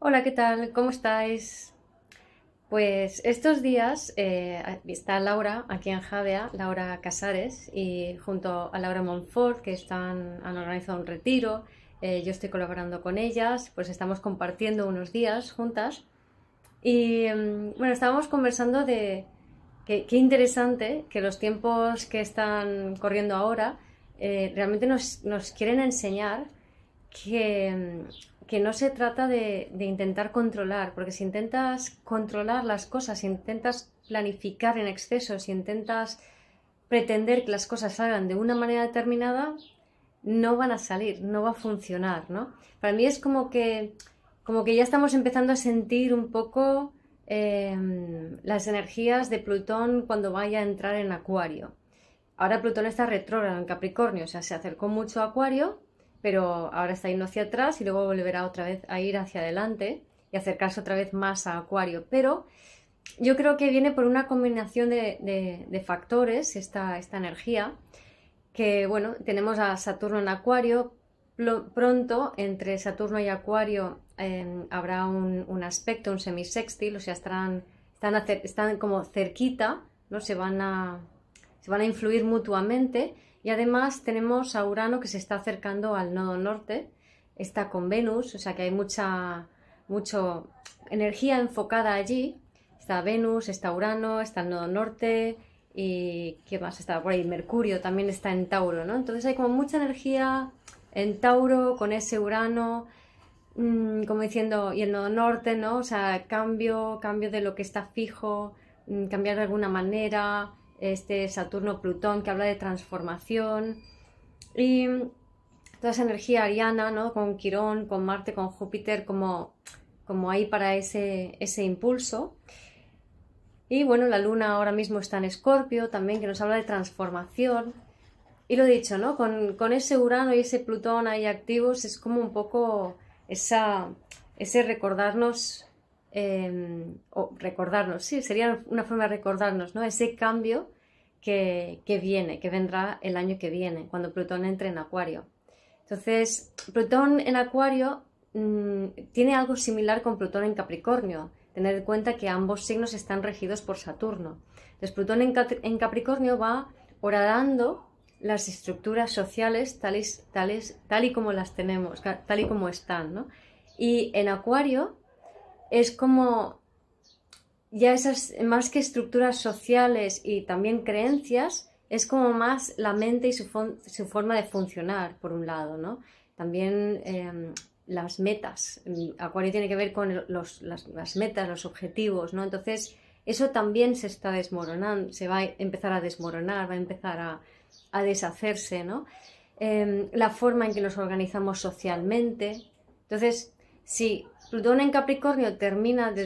Hola, ¿qué tal? ¿Cómo estáis? Pues estos días eh, está Laura aquí en Javea, Laura Casares, y junto a Laura Monfort, que están, han organizado un retiro, eh, yo estoy colaborando con ellas, pues estamos compartiendo unos días juntas. Y mm, bueno, estábamos conversando de qué interesante que los tiempos que están corriendo ahora eh, realmente nos, nos quieren enseñar que mm, que no se trata de, intentar controlar, porque si intentas controlar las cosas, si intentas planificar en exceso, si intentas pretender que las cosas salgan de una manera determinada, no van a salir, no va a funcionar, ¿no? Para mí es como que, como que ya estamos empezando a sentir un poco em, las energías de Plutón cuando vaya a entrar en Acuario. Ahora Plutón está retrógrado en Capricornio, o sea, se acercó mucho a Acuario, pero ahora está yendo hacia atrás y luego volverá otra vez a ir hacia adelante y acercarse otra vez más a Acuario. Pero yo creo que viene por una combinación de, factores esta, energía, que bueno, tenemos a Saturno en Acuario, pronto entre Saturno y Acuario em, habrá un, aspecto, un semisextil, o sea, están, están como cerquita, ¿no? se van a influir mutuamente y además tenemos a Urano que se está acercando al nodo norte, está con Venus, o sea que hay mucha mucho energía enfocada allí. Está Venus, está Urano, está el nodo norte y qué más está por ahí, Mercurio también está en Tauro, ¿no? Entonces hay como mucha energía en Tauro con ese Urano mm, como diciendo y el nodo norte, ¿no? O sea, cambio, cambio de lo que está fijo, mm, cambiar de alguna manera, este Saturno-Plutón que habla de transformación y toda esa energía ariana, ¿no? Con Quirón, con Marte, con Júpiter, como, como ahí para ese, ese impulso. Y bueno, la luna ahora mismo está en Escorpio también, que nos habla de transformación. Y lo dicho, ¿no? Con, ese Urano y ese Plutón ahí activos es como un poco esa, ese recordarnos Em, o recordarnos, sí, sería una forma de recordarnos, ¿no? Ese cambio que, viene, que vendrá el año que viene, cuando Plutón entre en Acuario. Entonces, Plutón en Acuario mm, tiene algo similar con Plutón en Capricornio. Tener en cuenta que ambos signos están regidos por Saturno. Entonces, Plutón en, Capricornio va horadando las estructuras sociales tales, tales, tal y como las tenemos, tal y como están, Y en Acuario es como ya esas, más que estructuras sociales y también creencias, es como más la mente y su, forma de funcionar, por un lado, ¿no? También em, las metas. acuario tiene que ver con las, metas, los objetivos, ¿no? Entonces, eso también se está desmoronando, se va a empezar a desmoronar, va a empezar a, deshacerse, ¿no? Em, la forma en que nos organizamos socialmente. Entonces, si Plutón en Capricornio termina de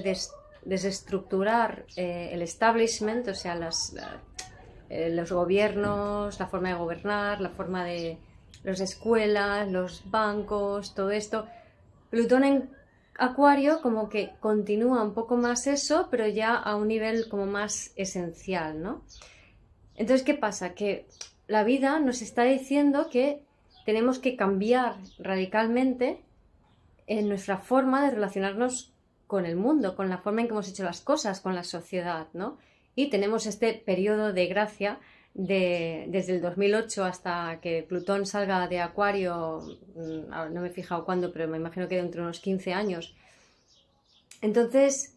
desestructurar eh, el establishment, o sea, eh, los gobiernos, la forma de gobernar, la forma de las escuelas, los bancos, todo esto, Plutón en Acuario como que continúa un poco más eso, pero ya a un nivel como más esencial, ¿no? Entonces, ¿qué pasa? Que la vida nos está diciendo que tenemos que cambiar radicalmente en nuestra forma de relacionarnos con el mundo, con la forma en que hemos hecho las cosas, con la sociedad, ¿no? Y tenemos este periodo de gracia de, desde el 2008 hasta que Plutón salga de Acuario, mm, no me he fijado cuándo, pero me imagino que dentro de unos 15 años. Entonces,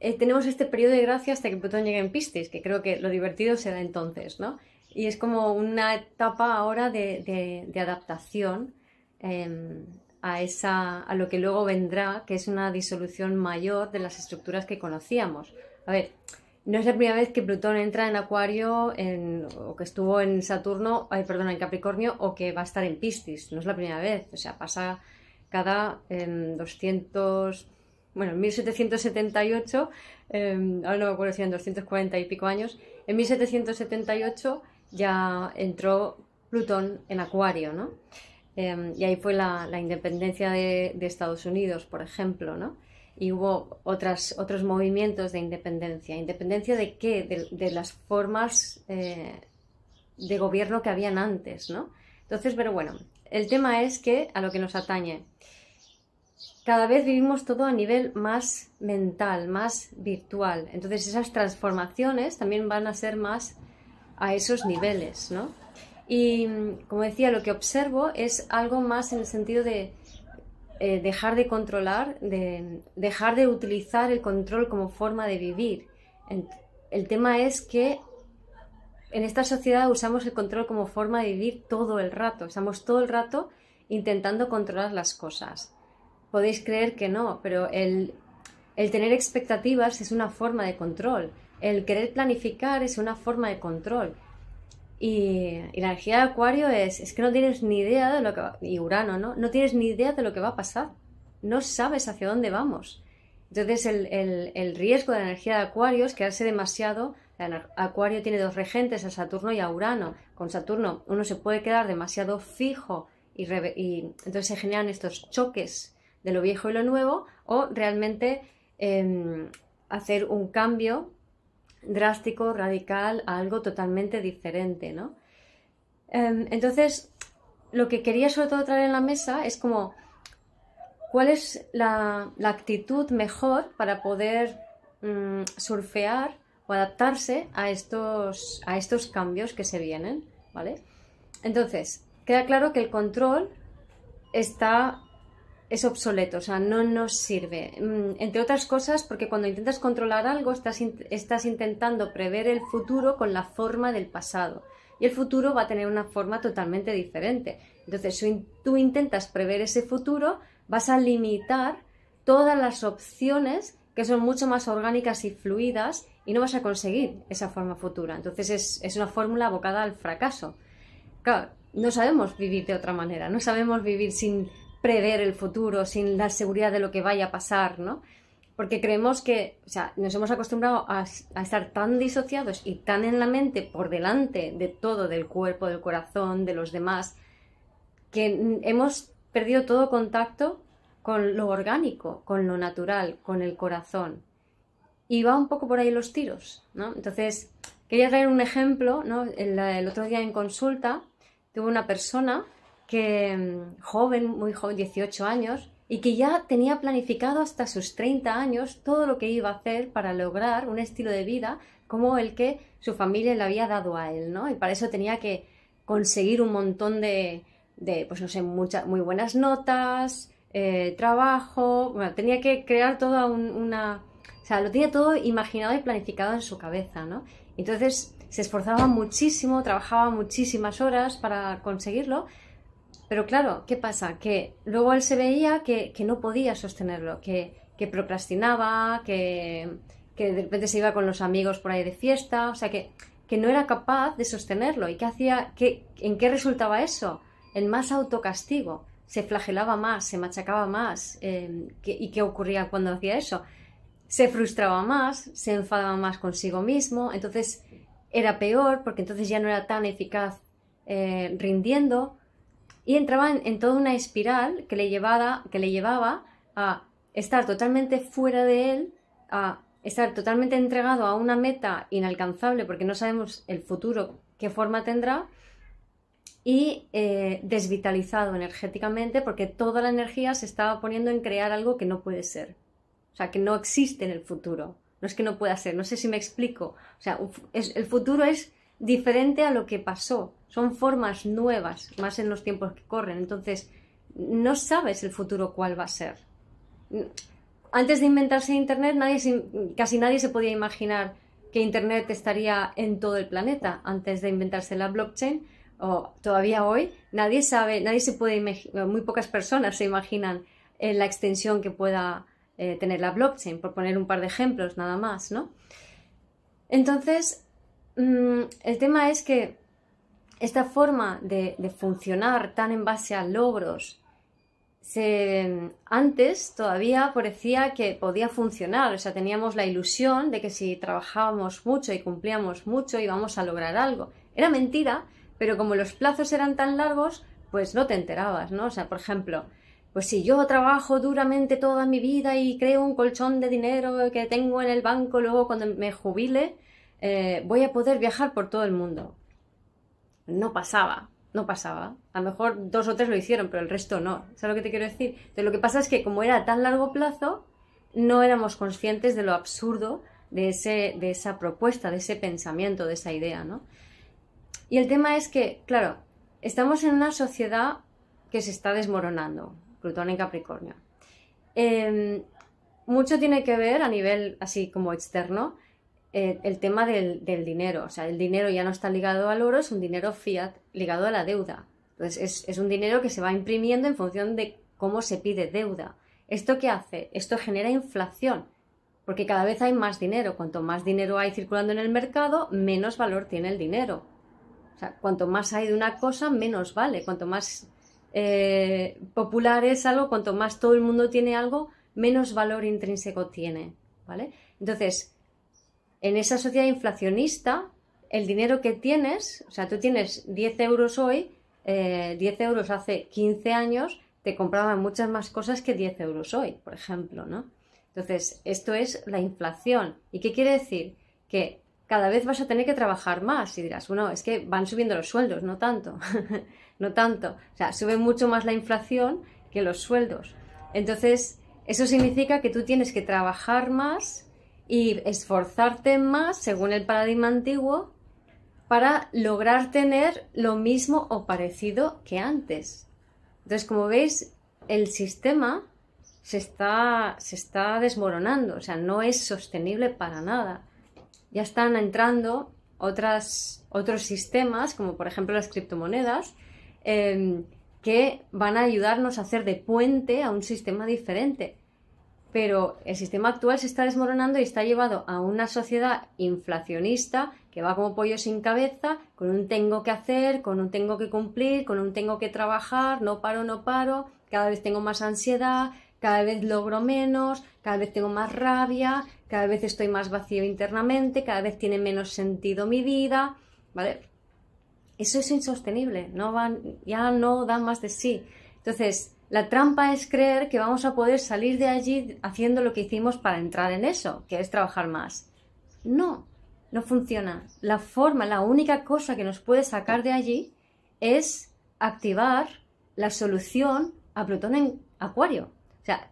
eh, tenemos este periodo de gracia hasta que Plutón llegue en Piscis, que creo que lo divertido será entonces, ¿no? Y es como una etapa ahora de, de, adaptación. Eh, a, esa, a lo que luego vendrá, que es una disolución mayor de las estructuras que conocíamos. A ver, no es la primera vez que Plutón entra en Acuario en, o que estuvo en Saturno, ay, perdón, en Capricornio o que va a estar en Piscis. No es la primera vez. O sea, pasa cada 200, em, bueno, en 1778, eh, ahora no me acuerdo si eran 240 y pico años, en 1778 ya entró Plutón en Acuario, ¿no? Em, y ahí fue la, independencia de, Estados Unidos, por ejemplo, ¿no? Y hubo otras, otros movimientos de independencia. ¿Independencia de qué? De, las formas eh, de gobierno que habían antes, ¿no? Entonces, pero bueno, el tema es que a lo que nos atañe, cada vez vivimos todo a nivel más mental, más virtual. Entonces esas transformaciones también van a ser más a esos niveles, ¿no? Y como decía, lo que observo es algo más en el sentido de eh, dejar de controlar, de dejar de utilizar el control como forma de vivir. El, tema es que en esta sociedad usamos el control como forma de vivir todo el rato. Estamos todo el rato intentando controlar las cosas. Podéis creer que no, pero el tener expectativas es una forma de control. El querer planificar es una forma de control. Y, la energía de Acuario es, es que no tienes ni idea de lo que va, y Urano, ¿no? No tienes ni idea de lo que va a pasar. No sabes hacia dónde vamos. Entonces el, riesgo de la energía de Acuario es quedarse demasiado. Acuario tiene dos regentes, a Saturno y a Urano. Con Saturno uno se puede quedar demasiado fijo y, entonces se generan estos choques de lo viejo y lo nuevo o realmente em, hacer un cambio drástico, radical, algo totalmente diferente, em, Entonces, lo que quería sobre todo traer en la mesa es como cuál es la, actitud mejor para poder mm, surfear o adaptarse a estos, a estos cambios que se vienen, ¿vale? Entonces, queda claro que el control está es obsoleto, o sea, no nos sirve. Mm, entre otras cosas, porque cuando intentas controlar algo, estás, estás, intentando prever el futuro con la forma del pasado. Y el futuro va a tener una forma totalmente diferente. Entonces, si tú intentas prever ese futuro, vas a limitar todas las opciones que son mucho más orgánicas y fluidas y no vas a conseguir esa forma futura. Entonces, es, es una fórmula abocada al fracaso. Claro, no sabemos vivir de otra manera, no sabemos vivir sin prever el futuro, sin la seguridad de lo que vaya a pasar, ¿no? Porque creemos que, o sea, nos hemos acostumbrado a, estar tan disociados y tan en la mente por delante de todo, del cuerpo, del corazón, de los demás, que hemos perdido todo contacto con lo orgánico, con lo natural, con el corazón. Y va un poco por ahí los tiros, ¿no? Entonces, quería traer un ejemplo, ¿no? el, el otro día en consulta tuve una persona que mm, joven, muy joven, 18 años, y que ya tenía planificado hasta sus 30 años todo lo que iba a hacer para lograr un estilo de vida como el que su familia le había dado a él, ¿no? Y para eso tenía que conseguir un montón de, pues no sé, muchas, muy buenas notas, eh, trabajo, tenía que crear toda una... O sea, lo tenía todo imaginado y planificado en su cabeza, ¿no? Entonces se esforzaba muchísimo, trabajaba muchísimas horas para conseguirlo pero claro, ¿qué pasa? Que luego él se veía que, no podía sostenerlo, que, procrastinaba, que, de repente se iba con los amigos por ahí de fiesta, o sea, que, que no era capaz de sostenerlo. ¿Y qué hacía? ¿En qué resultaba eso? En más autocastigo. Se flagelaba más, se machacaba más. Em, ¿Y qué ocurría cuando hacía eso? Se frustraba más, se enfadaba más consigo mismo, entonces era peor porque entonces ya no era tan eficaz eh, rindiendo y entraba en, toda una espiral que le, llevaba, que le llevaba a estar totalmente fuera de él, a estar totalmente entregado a una meta inalcanzable porque no sabemos el futuro qué forma tendrá y eh, desvitalizado energéticamente porque toda la energía se estaba poniendo en crear algo que no puede ser, o sea, que no existe en el futuro. No es que no pueda ser, no sé si me explico. O sea, el futuro es diferente a lo que pasó. Son formas nuevas, más en los tiempos que corren. Entonces, no sabes el futuro cuál va a ser. Antes de inventarse Internet, nadie, casi nadie se podía imaginar que Internet estaría en todo el planeta. Antes de inventarse la blockchain, o todavía hoy, nadie sabe, nadie se puede imaginar, muy pocas personas se imaginan eh, la extensión que pueda eh, tener la blockchain, por poner un par de ejemplos nada más, ¿no? Entonces, Mm, el tema es que esta forma de, funcionar tan en base a logros, se, antes todavía parecía que podía funcionar, o sea, teníamos la ilusión de que si trabajábamos mucho y cumplíamos mucho íbamos a lograr algo. Era mentira, pero como los plazos eran tan largos, pues no te enterabas, ¿no? O sea, por ejemplo, pues si yo trabajo duramente toda mi vida y creo un colchón de dinero que tengo en el banco, luego cuando me jubile, eh, voy a poder viajar por todo el mundo. No pasaba, no pasaba. A lo mejor dos o tres lo hicieron, pero el resto no. ¿Sabes lo que te quiero decir? lo que pasa es que como era a tan largo plazo, no éramos conscientes de lo absurdo de, ese, de esa propuesta, de ese pensamiento, de esa idea, ¿no? Y el tema es que, claro, estamos en una sociedad que se está desmoronando, Plutón en Capricornio. Em, mucho tiene que ver a nivel así como externo eh, el tema del, dinero. O sea, el dinero ya no está ligado al oro, es un dinero fiat ligado a la deuda. Entonces, es, un dinero que se va imprimiendo en función de cómo se pide deuda. ¿Esto qué hace? Esto genera inflación, porque cada vez hay más dinero. Cuanto más dinero hay circulando en el mercado, menos valor tiene el dinero. O sea, cuanto más hay de una cosa, menos vale. Cuanto más eh, popular es algo, cuanto más todo el mundo tiene algo, menos valor intrínseco tiene. ¿Vale? Entonces, en esa sociedad inflacionista, el dinero que tienes, o sea, tú tienes 10 euros hoy, 10 eh, euros hace 15 años, te compraban muchas más cosas que 10 euros hoy, por ejemplo, ¿no? Entonces, esto es la inflación. ¿Y qué quiere decir? Que cada vez vas a tener que trabajar más y dirás, bueno, es que van subiendo los sueldos, no tanto, no tanto. O sea, sube mucho más la inflación que los sueldos. Entonces, eso significa que tú tienes que trabajar más y esforzarte más, según el paradigma antiguo, para lograr tener lo mismo o parecido que antes. Entonces, como veis, el sistema se está, se está desmoronando, o sea, no es sostenible para nada. Ya están entrando otras, otros sistemas, como por ejemplo las criptomonedas, eh, que van a ayudarnos a hacer de puente a un sistema diferente pero el sistema actual se está desmoronando y está llevado a una sociedad inflacionista que va como pollo sin cabeza, con un tengo que hacer, con un tengo que cumplir, con un tengo que trabajar, no paro, no paro, cada vez tengo más ansiedad, cada vez logro menos, cada vez tengo más rabia, cada vez estoy más vacío internamente, cada vez tiene menos sentido mi vida, ¿vale? Eso es insostenible, no van, ya no dan más de sí. Entonces, la trampa es creer que vamos a poder salir de allí haciendo lo que hicimos para entrar en eso, que es trabajar más. No, no funciona. La forma, la única cosa que nos puede sacar de allí es activar la solución a Plutón en Acuario. O sea,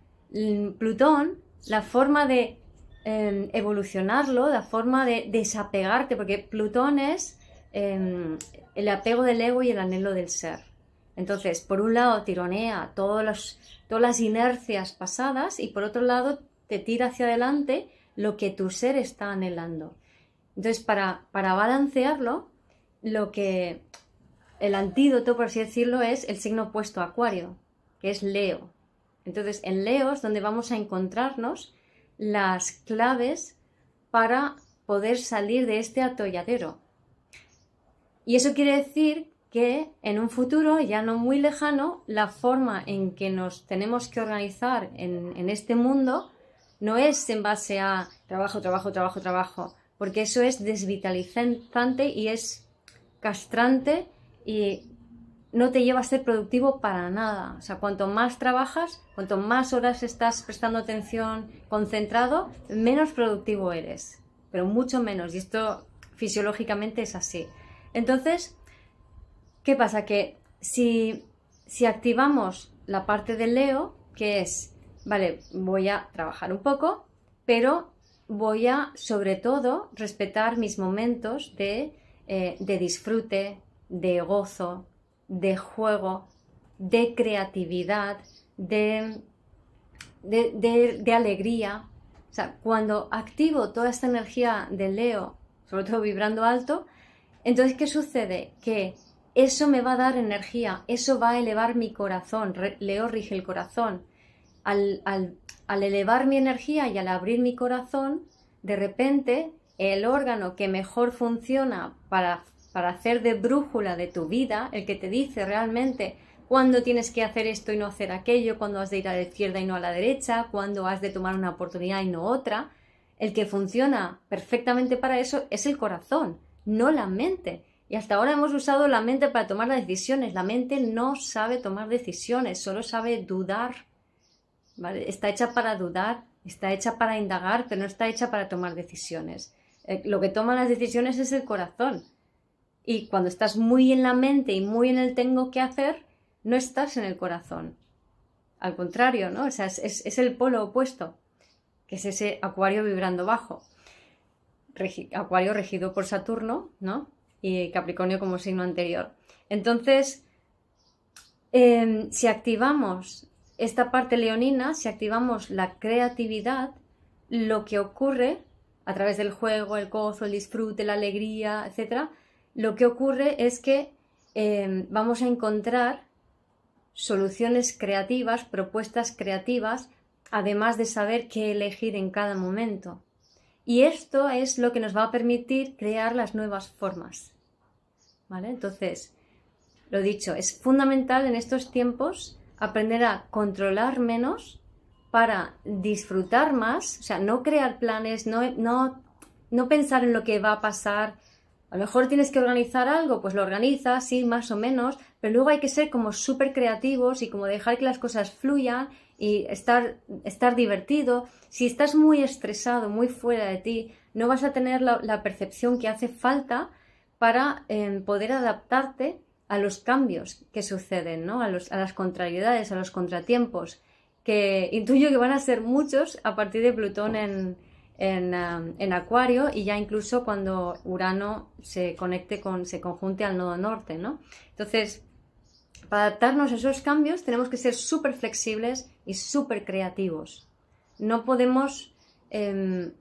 Plutón, la forma de em, evolucionarlo, la forma de desapegarte, porque Plutón es em, el apego del ego y el anhelo del ser. Entonces, por un lado, tironea todos todas las inercias pasadas y por otro lado, te tira hacia adelante lo que tu ser está anhelando. Entonces, para, balancearlo, lo que el antídoto, por así decirlo, es el signo opuesto a Acuario, que es Leo. Entonces, en Leo es donde vamos a encontrarnos las claves para poder salir de este atolladero. Y eso quiere decir que en un futuro ya no muy lejano la forma en que nos tenemos que organizar en, este mundo no es en base a trabajo, trabajo, trabajo, trabajo, porque eso es desvitalizante y es castrante y no te lleva a ser productivo para nada. O sea, cuanto más trabajas, cuanto más horas estás prestando atención, concentrado, menos productivo eres, pero mucho menos. Y esto fisiológicamente es así. Entonces, ¿Qué pasa? Que si, activamos la parte del Leo, que es, vale, voy a trabajar un poco, pero voy a, sobre todo, respetar mis momentos de, eh, disfrute, de gozo, de juego, de creatividad, de, de, alegría. O sea, cuando activo toda esta energía del Leo, sobre todo vibrando alto, entonces, ¿qué sucede? Que eso me va a dar energía, eso va a elevar mi corazón. Leo rige el corazón. Al, elevar mi energía y al abrir mi corazón, de repente el órgano que mejor funciona para, para hacer de brújula de tu vida, el que te dice realmente cuándo tienes que hacer esto y no hacer aquello, cuándo has de ir a la izquierda y no a la derecha, cuándo has de tomar una oportunidad y no otra, el que funciona perfectamente para eso es el corazón, no la mente. Y hasta ahora hemos usado la mente para tomar las decisiones. La mente no sabe tomar decisiones, solo sabe dudar. Está hecha para dudar, está hecha para indagar, pero no está hecha para tomar decisiones. Eh, lo que toma las decisiones es el corazón. Y cuando estás muy en la mente y muy en el tengo que hacer, no estás en el corazón. Al contrario, ¿no? O sea, es, el polo opuesto, que es ese acuario vibrando bajo. acuario regido por Saturno, ¿no? y Capricornio como signo anterior. Entonces, em, si activamos esta parte leonina, si activamos la creatividad, lo que ocurre a través del juego, el gozo, el disfrute, la alegría, etcétera, lo que ocurre es que em, vamos a encontrar soluciones creativas, propuestas creativas, además de saber qué elegir en cada momento. Y esto es lo que nos va a permitir crear las nuevas formas. Entonces, lo dicho, es fundamental en estos tiempos aprender a controlar menos para disfrutar más, o sea, no crear planes, no, no pensar en lo que va a pasar, a lo mejor tienes que organizar algo, pues lo organizas, sí, más o menos, pero luego hay que ser como súper creativos y como dejar que las cosas fluyan y estar, estar divertido. Si estás muy estresado, muy fuera de ti, no vas a tener la, percepción que hace falta para em, poder adaptarte a los cambios que suceden, ¿no? a las contrariedades, a los contratiempos, que intuyo que van a ser muchos a partir de Plutón pues en, en, Acuario y ya incluso cuando Urano se conecte con, se conjunte al nodo norte, ¿no? Entonces, para adaptarnos a esos cambios tenemos que ser súper flexibles y súper creativos. No podemos em,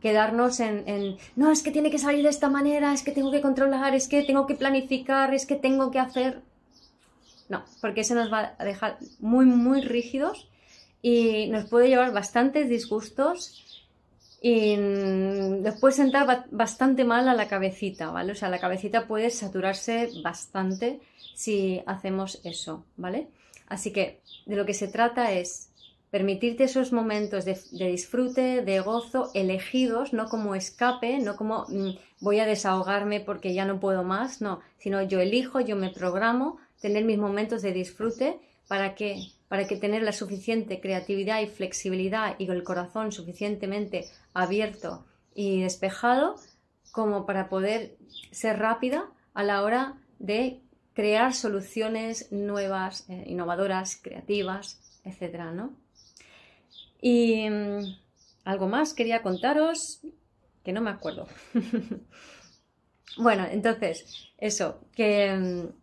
quedarnos en, en, no, es que tiene que salir de esta manera, es que tengo que controlar, es que tengo que planificar, es que tengo que hacer. No, porque eso nos va a dejar muy, muy rígidos y nos puede llevar bastantes disgustos y después puede sentar bastante mal a la cabecita, ¿vale? O sea, la cabecita puede saturarse bastante si hacemos eso, ¿vale? Así que de lo que se trata es permitirte esos momentos de, disfrute, de gozo, elegidos, no como escape, no como mm, voy a desahogarme porque ya no puedo más, no, sino yo elijo, yo me programo, tener mis momentos de disfrute para que para que tener la suficiente creatividad y flexibilidad y el corazón suficientemente abierto y despejado como para poder ser rápida a la hora de crear soluciones nuevas, eh, innovadoras, creativas, etc. Y mm, algo más quería contaros que no me acuerdo. bueno, entonces, eso, que... Mm,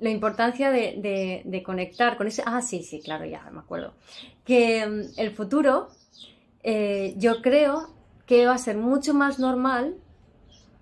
la importancia de, conectar con ese... Ah, sí, sí, claro, ya me acuerdo. Que mm, el futuro, eh, yo creo que va a ser mucho más normal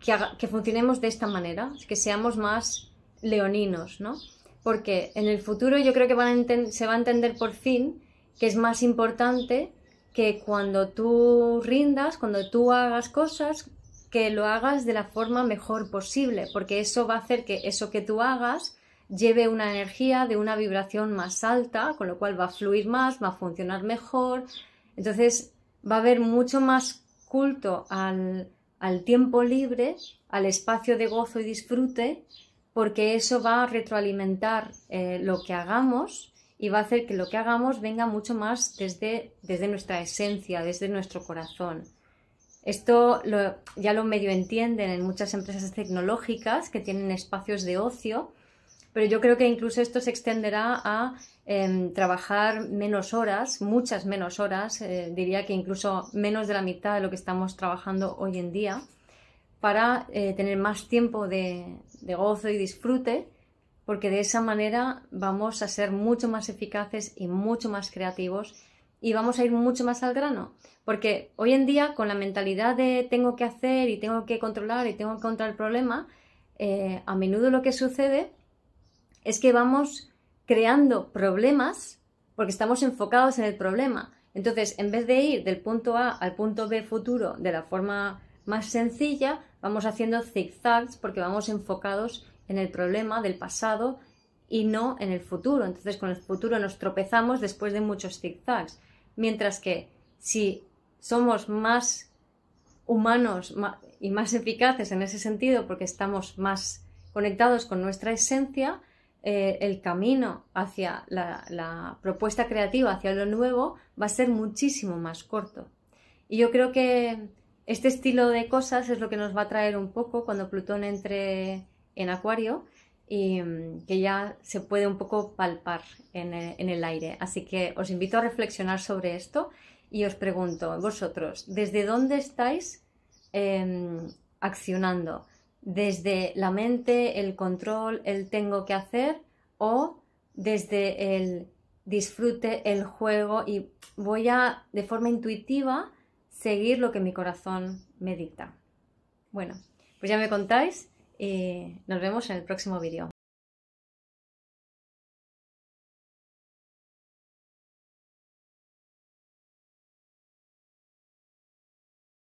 que, que funcionemos de esta manera, que seamos más leoninos, ¿no? Porque en el futuro yo creo que se va a entender por fin que es más importante que cuando tú rindas, cuando tú hagas cosas, que lo hagas de la forma mejor posible, porque eso va a hacer que eso que tú hagas lleve una energía de una vibración más alta, con lo cual va a fluir más, va a funcionar mejor. Entonces va a haber mucho más culto al, tiempo libre, al espacio de gozo y disfrute, porque eso va a retroalimentar eh, lo que hagamos y va a hacer que lo que hagamos venga mucho más desde, nuestra esencia, desde nuestro corazón. Esto ya lo medio entienden en muchas empresas tecnológicas que tienen espacios de ocio, pero yo creo que incluso esto se extenderá a em, trabajar menos horas, muchas menos horas, eh, diría que incluso menos de la mitad de lo que estamos trabajando hoy en día, para eh, tener más tiempo de, gozo y disfrute, porque de esa manera vamos a ser mucho más eficaces y mucho más creativos y vamos a ir mucho más al grano. Porque hoy en día, con la mentalidad de tengo que hacer y tengo que controlar y tengo que encontrar el problema, eh, a menudo lo que sucede es que vamos creando problemas porque estamos enfocados en el problema. Entonces, en vez de ir del punto A al punto B futuro de la forma más sencilla, vamos haciendo zigzags porque vamos enfocados en el problema del pasado y no en el futuro. Entonces, con el futuro nos tropezamos después de muchos zigzags. Mientras que si somos más humanos y más eficaces en ese sentido porque estamos más conectados con nuestra esencia, eh, el camino hacia la, propuesta creativa, hacia lo nuevo, va a ser muchísimo más corto. Y yo creo que este estilo de cosas es lo que nos va a traer un poco cuando Plutón entre en Acuario y mm, que ya se puede un poco palpar eh, en el, aire. Así que os invito a reflexionar sobre esto y os pregunto, vosotros, ¿desde dónde estáis em, accionando? desde la mente, el control, el tengo que hacer o desde el disfrute, el juego y voy a de forma intuitiva seguir lo que mi corazón me dicta. Bueno, pues ya me contáis y nos vemos en el próximo vídeo.